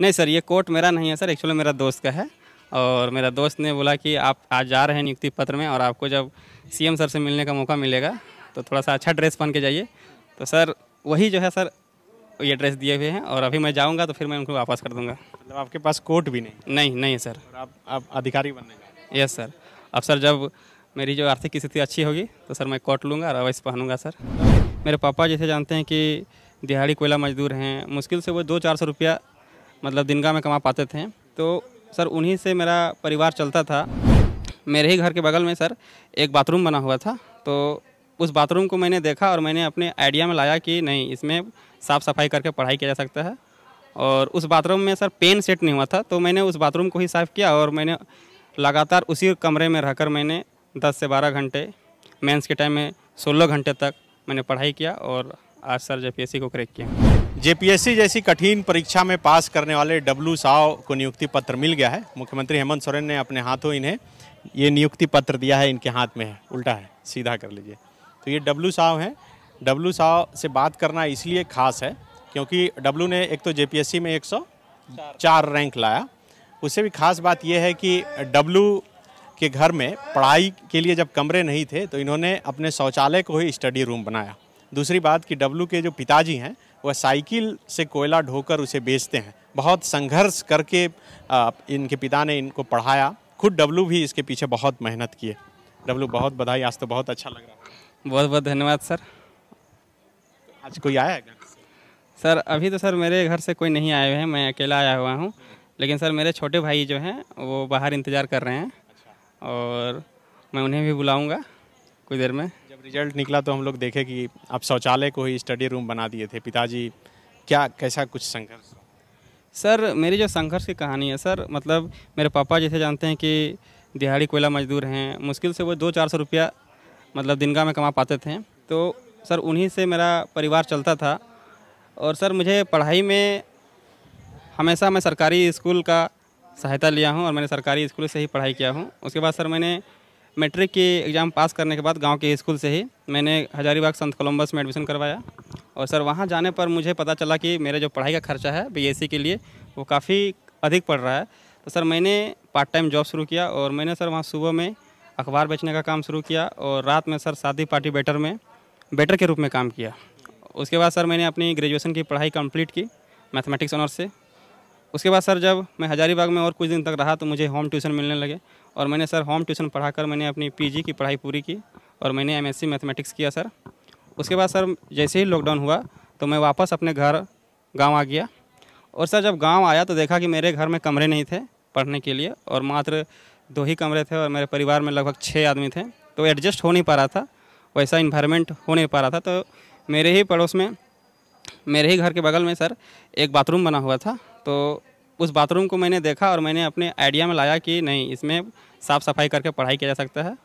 नहीं सर ये कोट मेरा नहीं है सर एक्चुअली मेरा दोस्त का है और मेरा दोस्त ने बोला कि आप आज जा रहे हैं नियुक्ति पत्र में और आपको जब सीएम सर से मिलने का मौका मिलेगा तो थोड़ा सा अच्छा ड्रेस पहन के जाइए तो सर वही जो है सर ये ड्रेस दिए हुए हैं और अभी मैं जाऊंगा तो फिर मैं उनको वापस कर दूंगा मतलब आपके पास कोट भी नहीं नहीं नहीं सर आप आप अधिकारी बनने यस सर अब सर जब मेरी जो आर्थिक स्थिति अच्छी होगी तो सर मैं कोट लूँगा और अवैस पहनूँगा सर मेरे पापा जैसे जानते हैं कि दिहाड़ी कोयला मजदूर हैं मुश्किल से वो दो चार सौ रुपया मतलब दिन का में कमा पाते थे तो सर उन्हीं से मेरा परिवार चलता था मेरे ही घर के बगल में सर एक बाथरूम बना हुआ था तो उस बाथरूम को मैंने देखा और मैंने अपने आइडिया में लाया कि नहीं इसमें साफ़ सफाई करके पढ़ाई किया जा सकता है और उस बाथरूम में सर पेन सेट नहीं हुआ था तो मैंने उस बाथरूम को ही साफ़ किया और मैंने लगातार उसी कमरे में रहकर मैंने 10 से 12 घंटे मेंस के टाइम में 16 घंटे तक मैंने पढ़ाई किया और आज सर जे को क्रैक किया जेपीएससी जैसी कठिन परीक्षा में पास करने वाले डब्लू साव को नियुक्ति पत्र मिल गया है मुख्यमंत्री हेमंत सोरेन ने अपने हाथों इन्हें ये नियुक्ति पत्र दिया है इनके हाथ में है उल्टा है सीधा कर लीजिए तो ये डब्लू साव हैं डब्लू साव से बात करना इसलिए खास है क्योंकि डब्लू ने एक तो जे में एक रैंक लाया उससे भी खास बात यह है कि डब्लू के घर में पढ़ाई के लिए जब कमरे नहीं थे तो इन्होंने अपने शौचालय को ही स्टडी रूम बनाया दूसरी बात कि डब्लू के जो पिताजी हैं वह साइकिल से कोयला ढोकर उसे बेचते हैं बहुत संघर्ष करके इनके पिता ने इनको पढ़ाया खुद डब्लू भी इसके पीछे बहुत मेहनत किए डब्लू बहुत बधाई आज तो बहुत अच्छा लग रहा है बहुत बहुत धन्यवाद सर आज कोई आया है सर अभी तो सर मेरे घर से कोई नहीं आए हुए हैं मैं अकेला आया हुआ हूँ लेकिन सर मेरे छोटे भाई जो हैं वो बाहर इंतज़ार कर रहे हैं अच्छा। और मैं उन्हें भी बुलाऊँगा कुछ देर में जब रिजल्ट निकला तो हम लोग देखे कि आप शौचालय को ही स्टडी रूम बना दिए थे पिताजी क्या कैसा कुछ संघर्ष सर मेरी जो संघर्ष की कहानी है सर मतलब मेरे पापा जैसे जानते हैं कि दिहाड़ी कोयला मजदूर हैं मुश्किल से वो दो चार सौ रुपया मतलब का में कमा पाते थे तो सर उन्हीं से मेरा परिवार चलता था और सर मुझे पढ़ाई में हमेशा मैं सरकारी स्कूल का सहायता लिया हूँ और मैंने सरकारी स्कूल से ही पढ़ाई किया हूँ उसके बाद सर मैंने मैट्रिक के एग्ज़ाम पास करने के बाद गांव के स्कूल से ही मैंने हजारीबाग संत कोलम्बस में एडमिशन करवाया और सर वहाँ जाने पर मुझे पता चला कि मेरा जो पढ़ाई का खर्चा है बीएससी के लिए वो काफ़ी अधिक पड़ रहा है तो सर मैंने पार्ट टाइम जॉब शुरू किया और मैंने सर वहाँ सुबह में अखबार बेचने का काम शुरू किया और रात में सर शादी पार्टी बेटर में बेटर के रूप में काम किया उसके बाद सर मैंने अपनी ग्रेजुएशन की पढ़ाई कम्प्लीट की मैथमेटिक्स ऑनर्स से उसके बाद सर जब मैं हजारीबाग में और कुछ दिन तक रहा तो मुझे होम ट्यूशन मिलने लगे और मैंने सर होम ट्यूशन पढ़ाकर मैंने अपनी पीजी की पढ़ाई पूरी की और मैंने एमएससी मैथमेटिक्स किया सर उसके बाद सर जैसे ही लॉकडाउन हुआ तो मैं वापस अपने घर गाँव आ गया और सर जब गाँव आया तो देखा कि मेरे घर में कमरे नहीं थे पढ़ने के लिए और मात्र दो ही कमरे थे और मेरे परिवार में लगभग छः आदमी थे तो एडजस्ट हो नहीं पा रहा था वैसा इन्वायरमेंट हो नहीं पा रहा था तो मेरे ही पड़ोस में मेरे ही घर के बगल में सर एक बाथरूम बना हुआ था तो उस बाथरूम को मैंने देखा और मैंने अपने आइडिया में लाया कि नहीं इसमें साफ़ सफाई करके पढ़ाई किया जा सकता है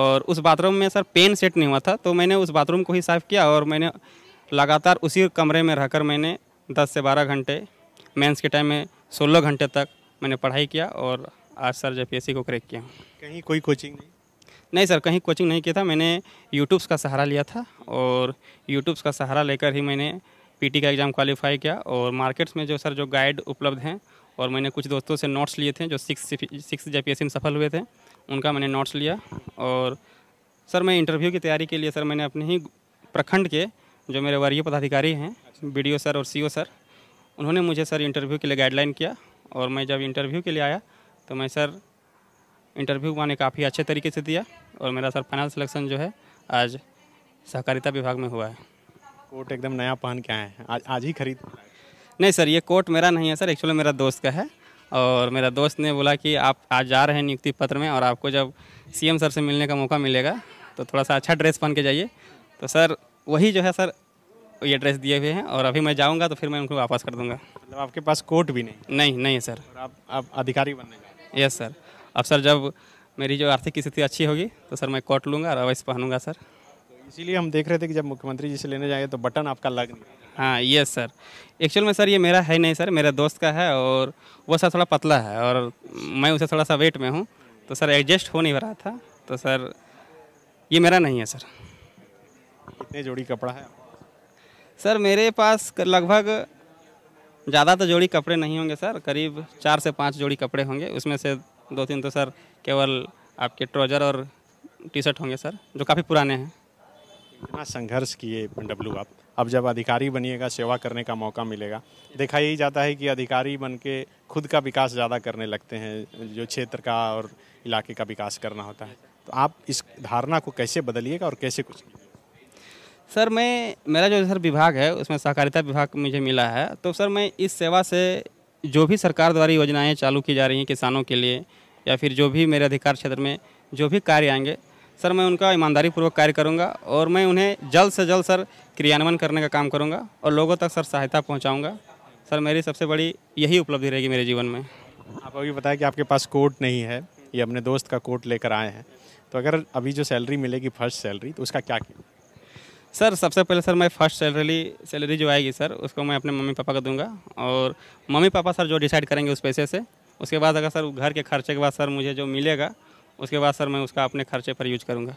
और उस बाथरूम में सर पेन सेट नहीं हुआ था तो मैंने उस बाथरूम को ही साफ़ किया और मैंने लगातार उसी कमरे में रहकर मैंने 10 से 12 घंटे मेंस के टाइम में 16 घंटे तक मैंने पढ़ाई किया और आज सर पी को क्रैक किया कहीं कोई कोचिंग नहीं नहीं सर कहीं कोचिंग नहीं किया था मैंने यूट्यूब्स का सहारा लिया था और यूट्यूब्स का सहारा लेकर ही मैंने पीटी का एग्ज़ाम क्वालिफाई किया और मार्केट्स में जो सर जो गाइड उपलब्ध हैं और मैंने कुछ दोस्तों से नोट्स लिए थे जो सिक्स सिक्स जे में सफल हुए थे उनका मैंने नोट्स लिया और सर मैं इंटरव्यू की तैयारी के लिए सर मैंने अपने ही प्रखंड के जो मेरे वरीय पदाधिकारी हैं बी सर और सी सर उन्होंने मुझे सर इंटरव्यू के लिए गाइडलाइन किया और मैं जब इंटरव्यू के लिए आया तो मैं सर इंटरव्यू मैंने काफ़ी अच्छे तरीके से दिया और मेरा सर फाइनल सिलेक्शन जो है आज सहकारिता विभाग में हुआ है कोट एकदम नया पहन के आए हैं आज आज ही खरीद नहीं सर ये कोट मेरा नहीं है सर एक्चुअली मेरा दोस्त का है और मेरा दोस्त ने बोला कि आप आज जा रहे हैं नियुक्ति पत्र में और आपको जब सीएम सर से मिलने का मौका मिलेगा तो थोड़ा सा अच्छा ड्रेस पहन के जाइए तो सर वही जो है सर ये ड्रेस दिए हुए हैं और अभी मैं जाऊँगा तो फिर मैं उनको वापस कर दूँगा मतलब आपके पास कोट भी नहीं नहीं नहीं सर आप आप अधिकारी बनने का यस सर अब सर जब मेरी जो आर्थिक स्थिति अच्छी होगी तो सर मैं कोट लूँगा और अवैस पहनूंगा सर इसीलिए हम देख रहे थे कि जब मुख्यमंत्री जी से लेने जाएंगे तो बटन आपका लग नहीं हाँ यस सर एक्चुअल में सर ये मेरा है नहीं सर मेरा दोस्त का है और वो सर थोड़ा पतला है और मैं उसे थोड़ा सा वेट में हूँ तो सर एडजस्ट हो नहीं रहा था तो सर ये मेरा नहीं है सर कितने जोड़ी कपड़ा है सर मेरे पास लगभग ज़्यादा तो जोड़ी कपड़े नहीं होंगे सर करीब चार से पाँच जोड़ी कपड़े होंगे उसमें से दो तीन तो सर केवल आपके ट्रोजर और टी शर्ट होंगे सर जो काफ़ी पुराने हैं इतना संघर्ष किए डब्लू आप अब जब अधिकारी बनिएगा सेवा करने का मौका मिलेगा देखा यही जाता है कि अधिकारी बन के खुद का विकास ज़्यादा करने लगते हैं जो क्षेत्र का और इलाके का विकास करना होता है तो आप इस धारणा को कैसे बदलिएगा और कैसे कुछ सर मैं मेरा जो सर विभाग है उसमें सहकारिता विभाग मुझे मिला है तो सर मैं इस सेवा से जो भी सरकार द्वारा योजनाएं चालू की जा रही हैं किसानों के लिए या फिर जो भी मेरे अधिकार क्षेत्र में जो भी कार्य आएंगे सर मैं उनका ईमानदारी पूर्वक कार्य करूंगा और मैं उन्हें जल्द से जल्द सर क्रियान्वयन करने का काम करूंगा और लोगों तक सर सहायता पहुंचाऊंगा सर मेरी सबसे बड़ी यही उपलब्धि रहेगी मेरे जीवन में आप अभी बताया कि आपके पास कोट नहीं है ये अपने दोस्त का कोट लेकर आए हैं तो अगर अभी जो सैलरी मिलेगी फर्स्ट सैलरी तो उसका क्या किया? सर सबसे पहले सर मैं फर्स्ट सैलरी सैलरी जो आएगी सर उसको मैं अपने मम्मी पापा को दूंगा और मम्मी पापा सर जो डिसाइड करेंगे उस पैसे से उसके बाद अगर सर घर के खर्चे के बाद सर मुझे जो मिलेगा उसके बाद सर मैं उसका अपने खर्चे पर यूज करूँगा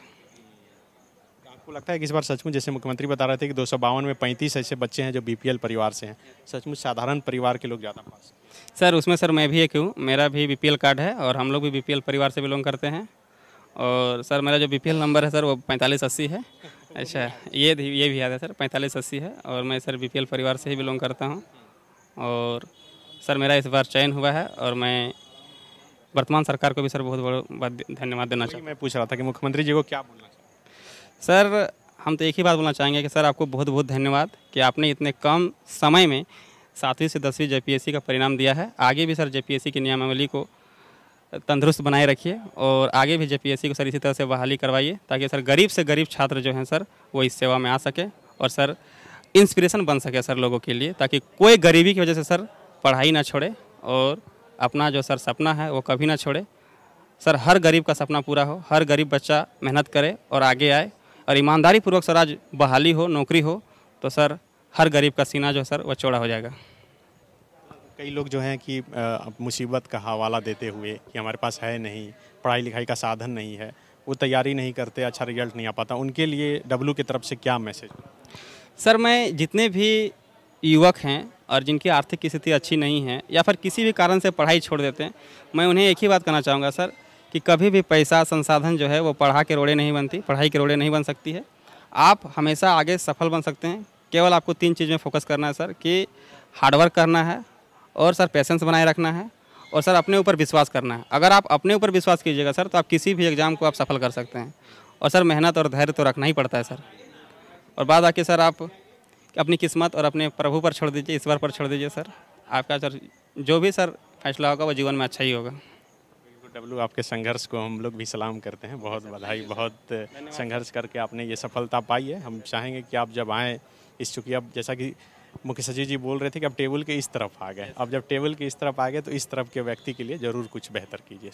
आपको लगता है कि इस बार सचमुच जैसे मुख्यमंत्री बता रहे थे कि दो में पैंतीस ऐसे बच्चे हैं जो बी परिवार से हैं सचमुच साधारण परिवार के लोग ज़्यादा पास सर उसमें सर मैं भी एक हूँ मेरा भी बी कार्ड है और हम लोग भी बी परिवार से बिलोंग करते हैं और सर मेरा जो बी नंबर है सर वो पैंतालीस अस्सी है अच्छा ये ये भी याद है सर पैंतालीस अस्सी है और मैं सर बी परिवार से ही बिलोंग करता हूँ और सर मेरा इस बार चयन हुआ है और मैं वर्तमान सरकार को भी सर बहुत बहुत धन्यवाद देना चाहिए मैं पूछ रहा था कि मुख्यमंत्री जी को क्या बोलना चाहिए सर हम तो एक ही बात बोलना चाहेंगे कि सर आपको बहुत बहुत धन्यवाद कि आपने इतने कम समय में सातवीं से दसवीं जे का परिणाम दिया है आगे भी सर जे की नियमावली को तंदुरुस्त बनाए रखिए और आगे भी जे को सर इसी तरह से बहाली करवाइए ताकि सर गरीब से गरीब छात्र जो हैं सर वो इस सेवा में आ सके और सर इंस्पिरेशन बन सके सर लोगों के लिए ताकि कोई गरीबी की वजह से सर पढ़ाई ना छोड़े और अपना जो सर सपना है वो कभी ना छोड़े सर हर गरीब का सपना पूरा हो हर गरीब बच्चा मेहनत करे और आगे आए और ईमानदारी पूर्वक सर आज बहाली हो नौकरी हो तो सर हर गरीब का सीना जो सर वो चौड़ा हो जाएगा कई लोग जो हैं कि मुसीबत का हवाला देते हुए कि हमारे पास है नहीं पढ़ाई लिखाई का साधन नहीं है वो तैयारी नहीं करते अच्छा रिजल्ट नहीं आ पाता उनके लिए डब्लू की तरफ से क्या मैसेज सर मैं जितने भी युवक हैं और जिनकी आर्थिक स्थिति अच्छी नहीं है या फिर किसी भी कारण से पढ़ाई छोड़ देते हैं मैं उन्हें एक ही बात कहना चाहूँगा सर कि कभी भी पैसा संसाधन जो है वो पढ़ा के रोड़े नहीं बनती पढ़ाई के रोड़े नहीं बन सकती है आप हमेशा आगे सफल बन सकते हैं केवल आपको तीन चीज़ में फोकस करना है सर कि हार्डवर्क करना है और सर पेशेंस बनाए रखना है और सर अपने ऊपर विश्वास करना है अगर आप अपने ऊपर विश्वास कीजिएगा सर तो आप किसी भी एग्ज़ाम को आप सफल कर सकते हैं और सर मेहनत और धैर्य तो रखना ही पड़ता है सर और बाद आके सर आप अपनी किस्मत और अपने प्रभु पर छोड़ दीजिए ईश्वर पर छोड़ दीजिए सर आपका सर जो भी सर फैसला होगा वो जीवन में अच्छा ही होगा डब्लू आपके संघर्ष को हम लोग भी सलाम करते हैं बहुत बधाई बहुत संघर्ष करके आपने ये सफलता पाई है हम चाहेंगे कि आप जब आएँ इस चूँकि अब जैसा कि मुख्य सचिव जी बोल रहे थे कि अब टेबल के इस तरफ आ गए अब जब टेबल के इस तरफ आ गए तो इस तरफ के व्यक्ति के लिए ज़रूर कुछ बेहतर कीजिए